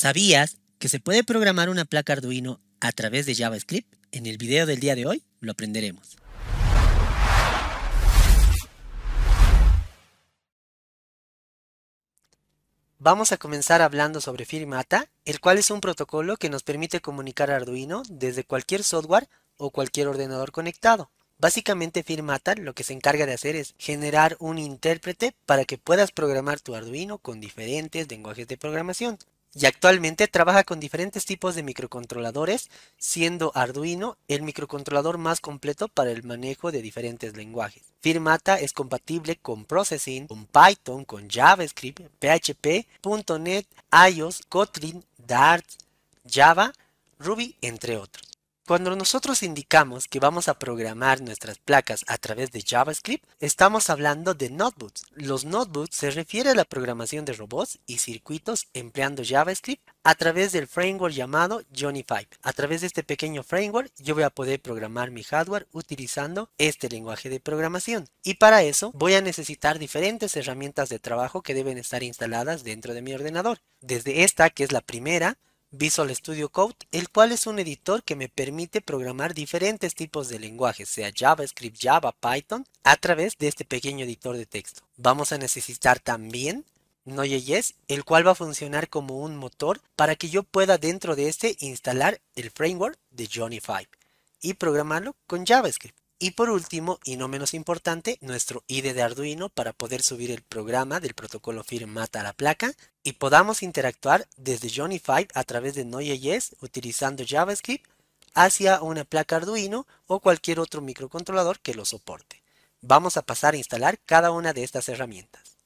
¿Sabías que se puede programar una placa Arduino a través de JavaScript? En el video del día de hoy lo aprenderemos. Vamos a comenzar hablando sobre Firmata, el cual es un protocolo que nos permite comunicar a Arduino desde cualquier software o cualquier ordenador conectado. Básicamente Firmata lo que se encarga de hacer es generar un intérprete para que puedas programar tu Arduino con diferentes lenguajes de programación y actualmente trabaja con diferentes tipos de microcontroladores, siendo Arduino el microcontrolador más completo para el manejo de diferentes lenguajes. Firmata es compatible con Processing, con Python, con JavaScript, PHP, .NET, iOS, Kotlin, Dart, Java, Ruby, entre otros. Cuando nosotros indicamos que vamos a programar nuestras placas a través de JavaScript, estamos hablando de notebooks. Los notebooks se refiere a la programación de robots y circuitos empleando JavaScript a través del framework llamado Johnny five A través de este pequeño framework yo voy a poder programar mi hardware utilizando este lenguaje de programación. Y para eso voy a necesitar diferentes herramientas de trabajo que deben estar instaladas dentro de mi ordenador. Desde esta, que es la primera, Visual Studio Code, el cual es un editor que me permite programar diferentes tipos de lenguajes, sea JavaScript, Java, Python, a través de este pequeño editor de texto. Vamos a necesitar también Node.js, el cual va a funcionar como un motor para que yo pueda dentro de este instalar el framework de Johnny Five y programarlo con JavaScript. Y por último, y no menos importante, nuestro ID de Arduino para poder subir el programa del protocolo Firmata a la placa y podamos interactuar desde Johnny Five a través de Node.js utilizando JavaScript hacia una placa Arduino o cualquier otro microcontrolador que lo soporte. Vamos a pasar a instalar cada una de estas herramientas.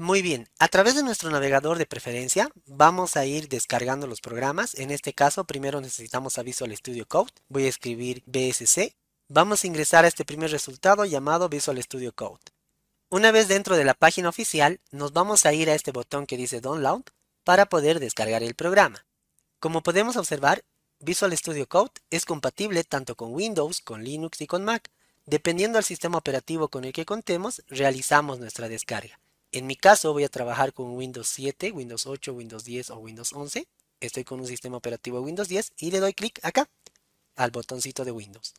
Muy bien, a través de nuestro navegador de preferencia vamos a ir descargando los programas. En este caso primero necesitamos Visual Studio Code. Voy a escribir BSC Vamos a ingresar a este primer resultado llamado Visual Studio Code. Una vez dentro de la página oficial, nos vamos a ir a este botón que dice Download para poder descargar el programa. Como podemos observar, Visual Studio Code es compatible tanto con Windows, con Linux y con Mac. Dependiendo del sistema operativo con el que contemos, realizamos nuestra descarga. En mi caso voy a trabajar con Windows 7, Windows 8, Windows 10 o Windows 11. Estoy con un sistema operativo Windows 10 y le doy clic acá al botoncito de Windows.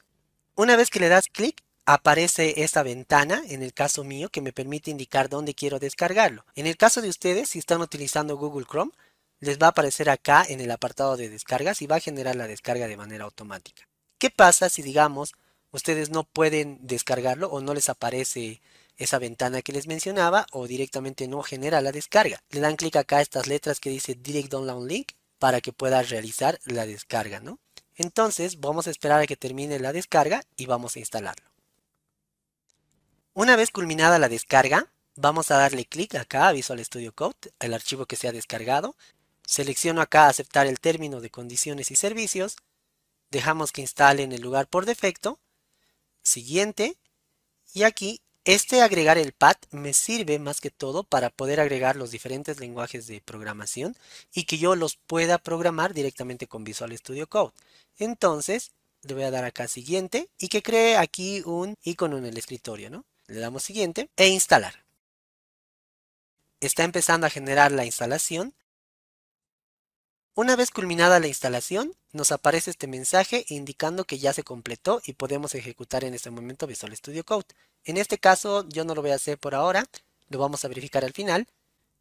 Una vez que le das clic, aparece esta ventana, en el caso mío, que me permite indicar dónde quiero descargarlo. En el caso de ustedes, si están utilizando Google Chrome, les va a aparecer acá en el apartado de descargas y va a generar la descarga de manera automática. ¿Qué pasa si, digamos, ustedes no pueden descargarlo o no les aparece esa ventana que les mencionaba o directamente no genera la descarga? Le dan clic acá a estas letras que dice Direct Download Link para que pueda realizar la descarga, ¿no? Entonces vamos a esperar a que termine la descarga y vamos a instalarlo. Una vez culminada la descarga, vamos a darle clic acá a Visual Studio Code, el archivo que se ha descargado. Selecciono acá aceptar el término de condiciones y servicios. Dejamos que instale en el lugar por defecto. Siguiente. Y aquí este agregar el pad me sirve más que todo para poder agregar los diferentes lenguajes de programación y que yo los pueda programar directamente con Visual Studio Code. Entonces, le voy a dar acá siguiente y que cree aquí un icono en el escritorio, ¿no? Le damos siguiente e instalar. Está empezando a generar la instalación. Una vez culminada la instalación, nos aparece este mensaje indicando que ya se completó y podemos ejecutar en este momento Visual Studio Code. En este caso yo no lo voy a hacer por ahora, lo vamos a verificar al final.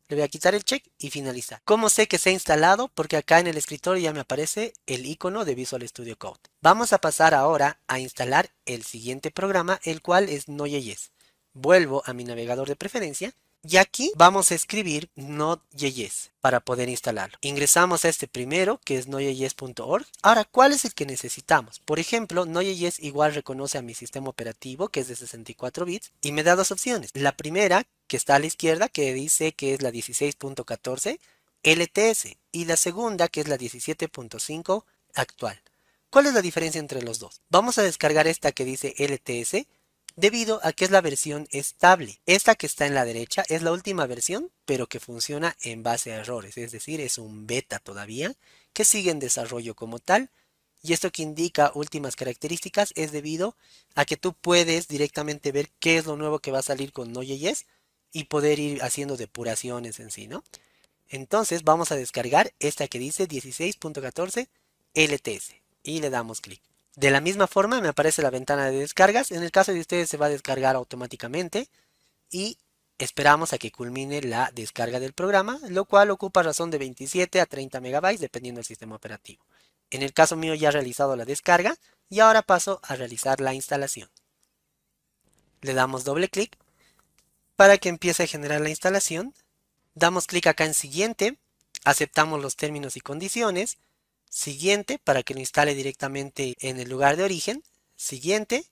Le voy a quitar el check y finalizar. ¿Cómo sé que se ha instalado? Porque acá en el escritorio ya me aparece el icono de Visual Studio Code. Vamos a pasar ahora a instalar el siguiente programa, el cual es Node.js. Vuelvo a mi navegador de preferencia y aquí vamos a escribir Node.js para poder instalarlo. Ingresamos a este primero, que es nodejs.org. Ahora, ¿cuál es el que necesitamos? Por ejemplo, Node.js igual reconoce a mi sistema operativo, que es de 64 bits, y me da dos opciones. La primera, que está a la izquierda, que dice que es la 16.14 LTS, y la segunda, que es la 17.5 actual. ¿Cuál es la diferencia entre los dos? Vamos a descargar esta que dice LTS, debido a que es la versión estable. Esta que está en la derecha es la última versión, pero que funciona en base a errores, es decir, es un beta todavía, que sigue en desarrollo como tal. Y esto que indica últimas características es debido a que tú puedes directamente ver qué es lo nuevo que va a salir con Node.js y poder ir haciendo depuraciones en sí, ¿no? Entonces vamos a descargar esta que dice 16.14 LTS y le damos clic. De la misma forma me aparece la ventana de descargas. En el caso de ustedes se va a descargar automáticamente y esperamos a que culmine la descarga del programa, lo cual ocupa razón de 27 a 30 megabytes dependiendo del sistema operativo. En el caso mío ya he realizado la descarga y ahora paso a realizar la instalación. Le damos doble clic para que empiece a generar la instalación. Damos clic acá en siguiente, aceptamos los términos y condiciones siguiente para que lo instale directamente en el lugar de origen, siguiente,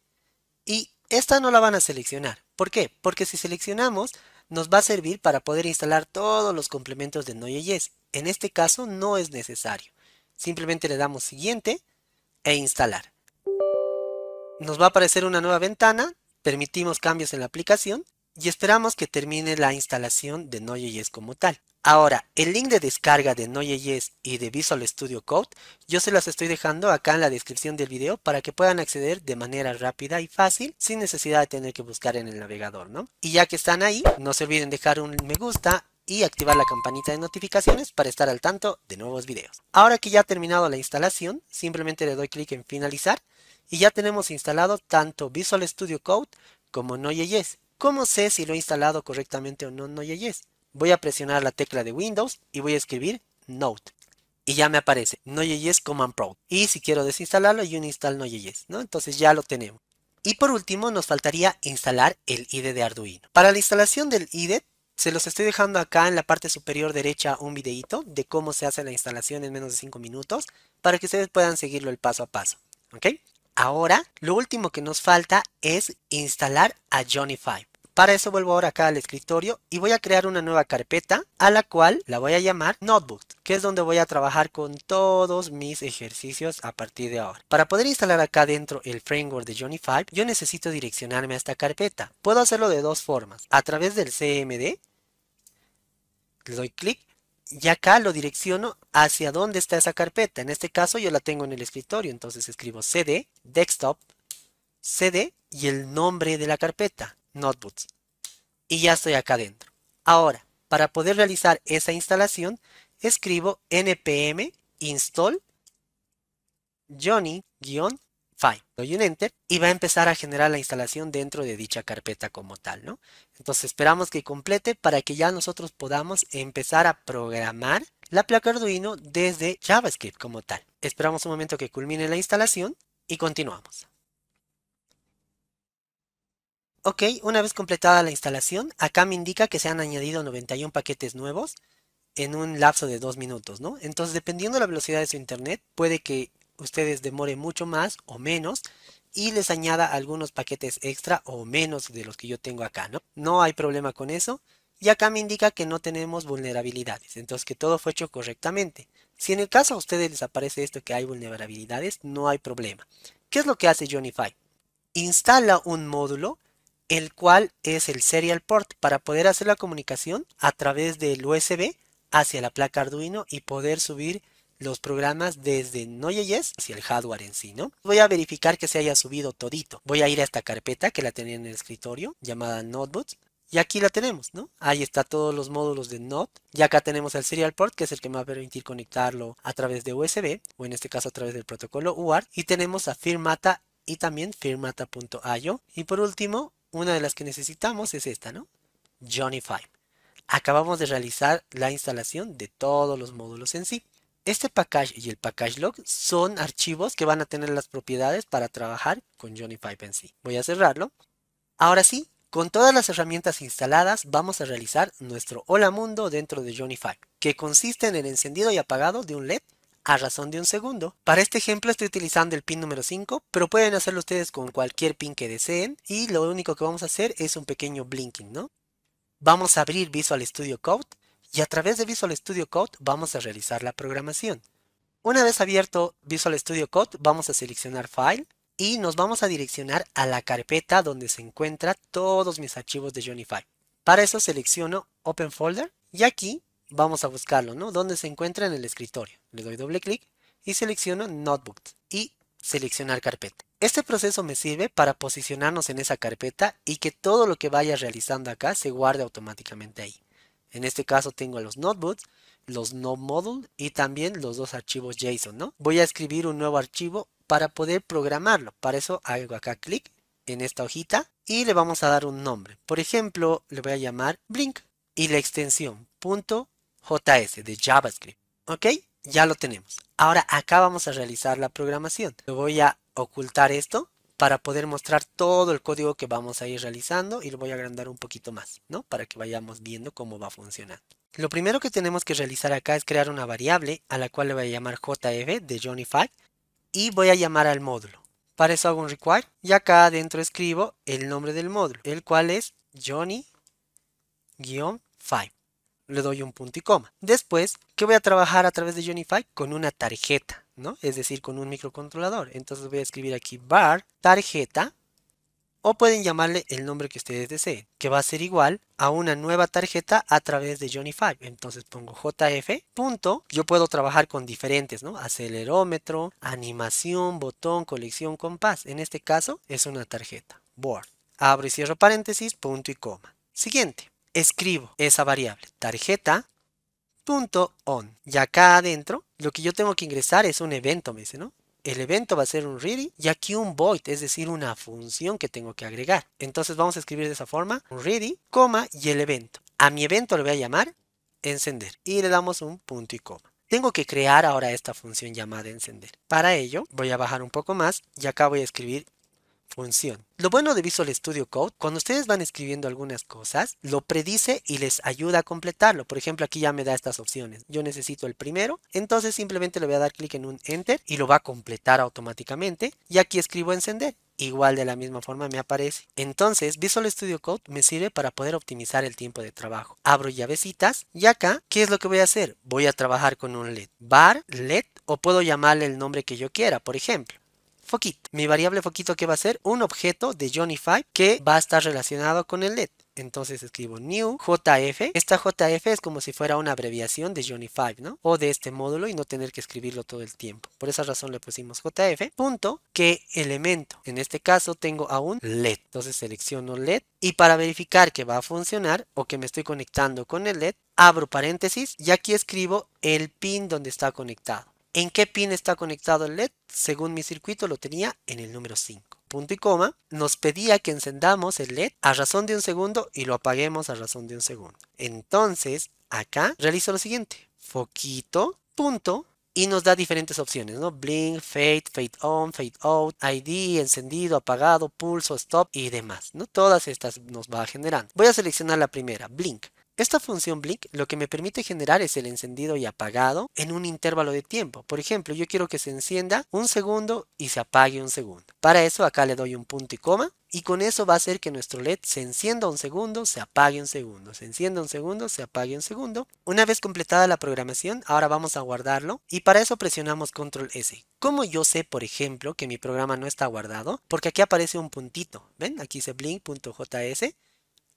y esta no la van a seleccionar. ¿Por qué? Porque si seleccionamos, nos va a servir para poder instalar todos los complementos de Node.js. En este caso no es necesario. Simplemente le damos siguiente e instalar. Nos va a aparecer una nueva ventana, permitimos cambios en la aplicación y esperamos que termine la instalación de Node.js como tal. Ahora, el link de descarga de Node.js y de Visual Studio Code, yo se las estoy dejando acá en la descripción del video para que puedan acceder de manera rápida y fácil sin necesidad de tener que buscar en el navegador, ¿no? Y ya que están ahí, no se olviden dejar un me gusta y activar la campanita de notificaciones para estar al tanto de nuevos videos. Ahora que ya ha terminado la instalación, simplemente le doy clic en finalizar y ya tenemos instalado tanto Visual Studio Code como Node.js. ¿Cómo sé si lo he instalado correctamente o no en voy a presionar la tecla de Windows y voy a escribir Note. Y ya me aparece Node.js Command Pro. Y si quiero desinstalarlo, un install Node.js, ¿no? Entonces ya lo tenemos. Y por último, nos faltaría instalar el IDE de Arduino. Para la instalación del IDE, se los estoy dejando acá en la parte superior derecha un videito de cómo se hace la instalación en menos de 5 minutos para que ustedes puedan seguirlo el paso a paso. Ahora, lo último que nos falta es instalar a Johnny Five. Para eso vuelvo ahora acá al escritorio y voy a crear una nueva carpeta a la cual la voy a llamar Notebook, que es donde voy a trabajar con todos mis ejercicios a partir de ahora. Para poder instalar acá dentro el framework de Johnny 5, yo necesito direccionarme a esta carpeta. Puedo hacerlo de dos formas, a través del CMD, le doy clic y acá lo direcciono hacia dónde está esa carpeta. En este caso yo la tengo en el escritorio, entonces escribo cd, desktop, cd y el nombre de la carpeta notebooks. Y ya estoy acá dentro. Ahora, para poder realizar esa instalación, escribo npm install johnny-file. Doy un enter y va a empezar a generar la instalación dentro de dicha carpeta como tal, ¿no? Entonces esperamos que complete para que ya nosotros podamos empezar a programar la placa Arduino desde JavaScript como tal. Esperamos un momento que culmine la instalación y continuamos. Ok, una vez completada la instalación, acá me indica que se han añadido 91 paquetes nuevos en un lapso de dos minutos, ¿no? Entonces, dependiendo de la velocidad de su internet, puede que ustedes demore mucho más o menos y les añada algunos paquetes extra o menos de los que yo tengo acá, ¿no? No hay problema con eso. Y acá me indica que no tenemos vulnerabilidades, entonces que todo fue hecho correctamente. Si en el caso a ustedes les aparece esto que hay vulnerabilidades, no hay problema. ¿Qué es lo que hace johnify Instala un módulo el cual es el serial port para poder hacer la comunicación a través del USB hacia la placa Arduino y poder subir los programas desde Node.js hacia el hardware en sí, ¿no? Voy a verificar que se haya subido todito. Voy a ir a esta carpeta que la tenía en el escritorio llamada Notebooks y aquí la tenemos, ¿no? Ahí está todos los módulos de Node. Y acá tenemos el serial port, que es el que me va a permitir conectarlo a través de USB, o en este caso a través del protocolo UART. Y tenemos a Firmata y también firmata.io. Y por último, una de las que necesitamos es esta, ¿no? Johnny Five. Acabamos de realizar la instalación de todos los módulos en sí. Este package y el package log son archivos que van a tener las propiedades para trabajar con Johnny 5 en sí. Voy a cerrarlo. Ahora sí, con todas las herramientas instaladas vamos a realizar nuestro hola mundo dentro de Johnny Five, que consiste en el encendido y apagado de un LED a razón de un segundo. Para este ejemplo estoy utilizando el pin número 5, pero pueden hacerlo ustedes con cualquier pin que deseen y lo único que vamos a hacer es un pequeño blinking, ¿no? Vamos a abrir Visual Studio Code y a través de Visual Studio Code vamos a realizar la programación. Una vez abierto Visual Studio Code vamos a seleccionar File y nos vamos a direccionar a la carpeta donde se encuentran todos mis archivos de Unify. Para eso selecciono Open Folder y aquí vamos a buscarlo, ¿no? ¿Dónde se encuentra? En el escritorio. Le doy doble clic y selecciono Notebooks y seleccionar carpeta. Este proceso me sirve para posicionarnos en esa carpeta y que todo lo que vaya realizando acá se guarde automáticamente ahí. En este caso tengo los notebooks, los no y también los dos archivos JSON, ¿no? Voy a escribir un nuevo archivo para poder programarlo. Para eso hago acá clic en esta hojita y le vamos a dar un nombre. Por ejemplo, le voy a llamar blink y la extensión JS, de JavaScript. ¿Ok? Ya lo tenemos. Ahora acá vamos a realizar la programación. Lo voy a ocultar esto para poder mostrar todo el código que vamos a ir realizando y lo voy a agrandar un poquito más, ¿no? Para que vayamos viendo cómo va funcionando. Lo primero que tenemos que realizar acá es crear una variable a la cual le voy a llamar jf de Johnny Five y voy a llamar al módulo. Para eso hago un require y acá adentro escribo el nombre del módulo, el cual es Johnny-5 le doy un punto y coma. Después, ¿qué voy a trabajar a través de Unify? Con una tarjeta, ¿no? Es decir, con un microcontrolador. Entonces voy a escribir aquí bar tarjeta o pueden llamarle el nombre que ustedes deseen, que va a ser igual a una nueva tarjeta a través de Johnny Entonces pongo JF. Punto. Yo puedo trabajar con diferentes, ¿no? Acelerómetro, animación, botón, colección, compás. En este caso es una tarjeta. Board. Abro y cierro paréntesis, punto y coma. Siguiente escribo esa variable tarjeta.on. Y acá adentro, lo que yo tengo que ingresar es un evento, me dice, ¿no? El evento va a ser un ready y aquí un void, es decir, una función que tengo que agregar. Entonces vamos a escribir de esa forma, un ready, coma y el evento. A mi evento le voy a llamar encender y le damos un punto y coma. Tengo que crear ahora esta función llamada encender. Para ello voy a bajar un poco más y acá voy a escribir función. Lo bueno de Visual Studio Code, cuando ustedes van escribiendo algunas cosas, lo predice y les ayuda a completarlo. Por ejemplo, aquí ya me da estas opciones. Yo necesito el primero, entonces simplemente le voy a dar clic en un Enter y lo va a completar automáticamente. Y aquí escribo encender igual de la misma forma me aparece. Entonces Visual Studio Code me sirve para poder optimizar el tiempo de trabajo. Abro llavecitas y acá, ¿qué es lo que voy a hacer? Voy a trabajar con un LED, bar, LED o puedo llamarle el nombre que yo quiera, por ejemplo foquito. Mi variable foquito que va a ser un objeto de Johnny 5 que va a estar relacionado con el LED. Entonces escribo new jf. Esta jf es como si fuera una abreviación de Johnny 5, ¿no? O de este módulo y no tener que escribirlo todo el tiempo. Por esa razón le pusimos jf. Punto que elemento. En este caso tengo a un LED. Entonces selecciono LED y para verificar que va a funcionar o que me estoy conectando con el LED, abro paréntesis y aquí escribo el pin donde está conectado. ¿En qué pin está conectado el LED? Según mi circuito lo tenía en el número 5. Punto y coma. Nos pedía que encendamos el LED a razón de un segundo y lo apaguemos a razón de un segundo. Entonces, acá realizo lo siguiente. Foquito, punto, y nos da diferentes opciones, ¿no? Blink, fade, fade on, fade out, ID, encendido, apagado, pulso, stop y demás, ¿no? Todas estas nos va generando. Voy a seleccionar la primera, blink. Esta función blink lo que me permite generar es el encendido y apagado en un intervalo de tiempo. Por ejemplo, yo quiero que se encienda un segundo y se apague un segundo. Para eso acá le doy un punto y coma y con eso va a hacer que nuestro LED se encienda un segundo, se apague un segundo, se encienda un segundo, se apague un segundo. Una vez completada la programación, ahora vamos a guardarlo y para eso presionamos control S. Como yo sé, por ejemplo, que mi programa no está guardado? Porque aquí aparece un puntito, ¿ven? Aquí dice blink.js,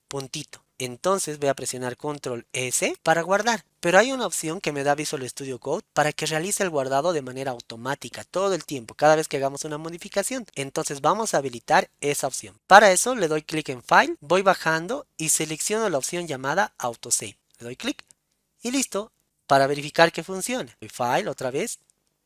puntito. Entonces voy a presionar control S para guardar. Pero hay una opción que me da Visual Studio Code para que realice el guardado de manera automática todo el tiempo, cada vez que hagamos una modificación. Entonces vamos a habilitar esa opción. Para eso le doy clic en File, voy bajando y selecciono la opción llamada Autosave. Le doy clic y listo para verificar que funciona. File otra vez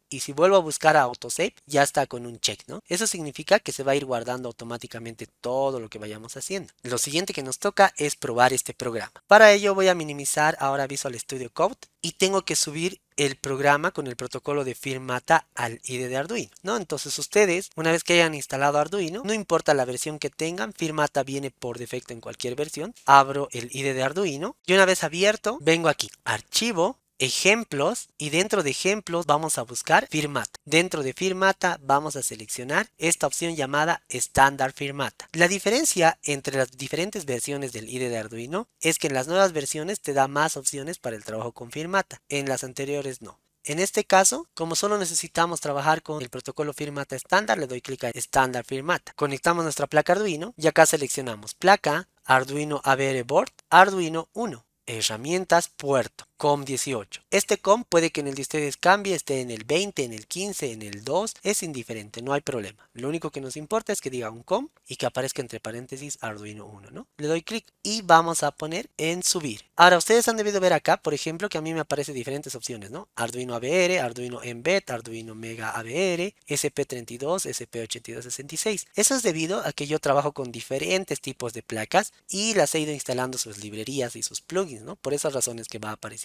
y si vuelvo a buscar a autosave ya está con un check, ¿no? Eso significa que se va a ir guardando automáticamente todo lo que vayamos haciendo. Lo siguiente que nos toca es probar este programa. Para ello voy a minimizar ahora Visual Studio Code y tengo que subir el programa con el protocolo de Firmata al IDE de Arduino, ¿no? Entonces ustedes, una vez que hayan instalado Arduino, no importa la versión que tengan, Firmata viene por defecto en cualquier versión, abro el IDE de Arduino y una vez abierto, vengo aquí, archivo, ejemplos y dentro de ejemplos vamos a buscar firmata. Dentro de firmata vamos a seleccionar esta opción llamada estándar firmata. La diferencia entre las diferentes versiones del IDE de Arduino es que en las nuevas versiones te da más opciones para el trabajo con firmata, en las anteriores no. En este caso, como solo necesitamos trabajar con el protocolo Firmata estándar, le doy clic a estándar Firmata. Conectamos nuestra placa Arduino y acá seleccionamos placa Arduino ABR Board Arduino 1, herramientas puerto. COM18. Este COM puede que en el de ustedes cambie, esté en el 20, en el 15, en el 2, es indiferente, no hay problema. Lo único que nos importa es que diga un COM y que aparezca entre paréntesis Arduino 1, ¿no? Le doy clic y vamos a poner en subir. Ahora, ustedes han debido ver acá, por ejemplo, que a mí me aparecen diferentes opciones, ¿no? Arduino ABR, Arduino Embed, Arduino Mega ABR, SP32, SP8266. Eso es debido a que yo trabajo con diferentes tipos de placas y las he ido instalando sus librerías y sus plugins, ¿no? Por esas razones que va a aparecer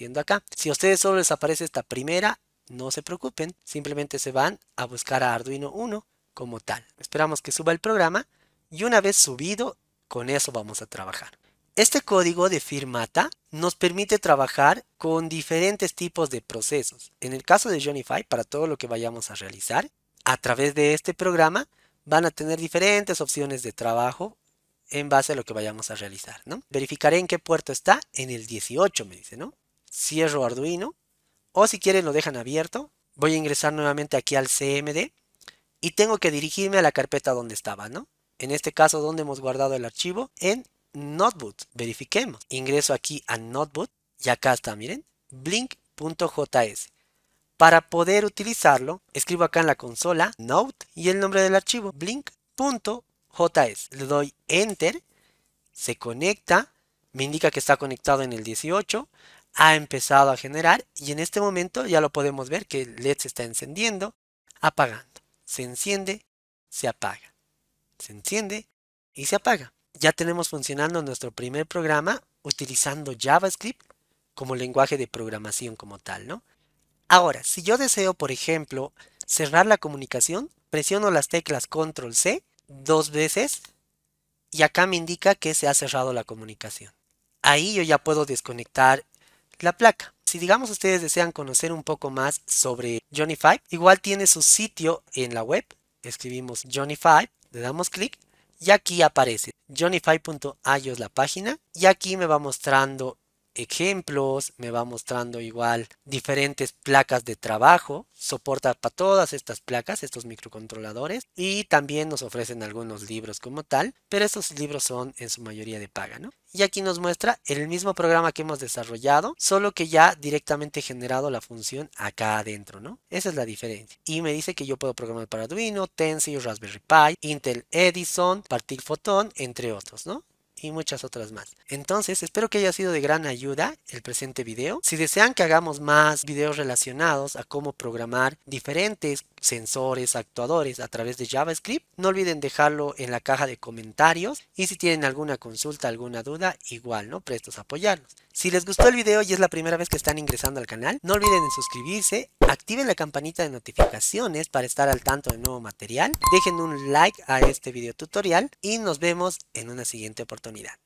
si a ustedes solo les aparece esta primera, no se preocupen, simplemente se van a buscar a Arduino 1 como tal. Esperamos que suba el programa y una vez subido, con eso vamos a trabajar. Este código de Firmata nos permite trabajar con diferentes tipos de procesos. En el caso de Jonify, para todo lo que vayamos a realizar, a través de este programa van a tener diferentes opciones de trabajo en base a lo que vayamos a realizar, ¿no? Verificaré en qué puerto está, en el 18 me dice, ¿no? cierro Arduino o si quieren lo dejan abierto. Voy a ingresar nuevamente aquí al CMD y tengo que dirigirme a la carpeta donde estaba, ¿no? En este caso, donde hemos guardado el archivo? En Notebook. Verifiquemos. Ingreso aquí a Notebook y acá está, miren, blink.js. Para poder utilizarlo, escribo acá en la consola Note y el nombre del archivo blink.js. Le doy Enter, se conecta, me indica que está conectado en el 18 ha empezado a generar y en este momento ya lo podemos ver que el LED se está encendiendo, apagando. Se enciende, se apaga. Se enciende y se apaga. Ya tenemos funcionando nuestro primer programa utilizando JavaScript como lenguaje de programación como tal, ¿no? Ahora, si yo deseo, por ejemplo, cerrar la comunicación, presiono las teclas Control C dos veces y acá me indica que se ha cerrado la comunicación. Ahí yo ya puedo desconectar la placa. Si digamos ustedes desean conocer un poco más sobre Johnny Five, igual tiene su sitio en la web. Escribimos Johnny Five, le damos clic y aquí aparece johnny es la página y aquí me va mostrando ejemplos, me va mostrando igual diferentes placas de trabajo, soporta para todas estas placas, estos microcontroladores y también nos ofrecen algunos libros como tal, pero estos libros son en su mayoría de paga, ¿no? Y aquí nos muestra el mismo programa que hemos desarrollado, solo que ya directamente generado la función acá adentro, ¿no? Esa es la diferencia. Y me dice que yo puedo programar para Arduino, Tensor, Raspberry Pi, Intel Edison, Partir Photon, entre otros, ¿no? y muchas otras más. Entonces, espero que haya sido de gran ayuda el presente video. Si desean que hagamos más videos relacionados a cómo programar diferentes sensores, actuadores a través de JavaScript. No olviden dejarlo en la caja de comentarios y si tienen alguna consulta, alguna duda, igual, ¿no? Prestos a apoyarnos. Si les gustó el video y es la primera vez que están ingresando al canal, no olviden suscribirse, activen la campanita de notificaciones para estar al tanto de nuevo material, dejen un like a este video tutorial y nos vemos en una siguiente oportunidad.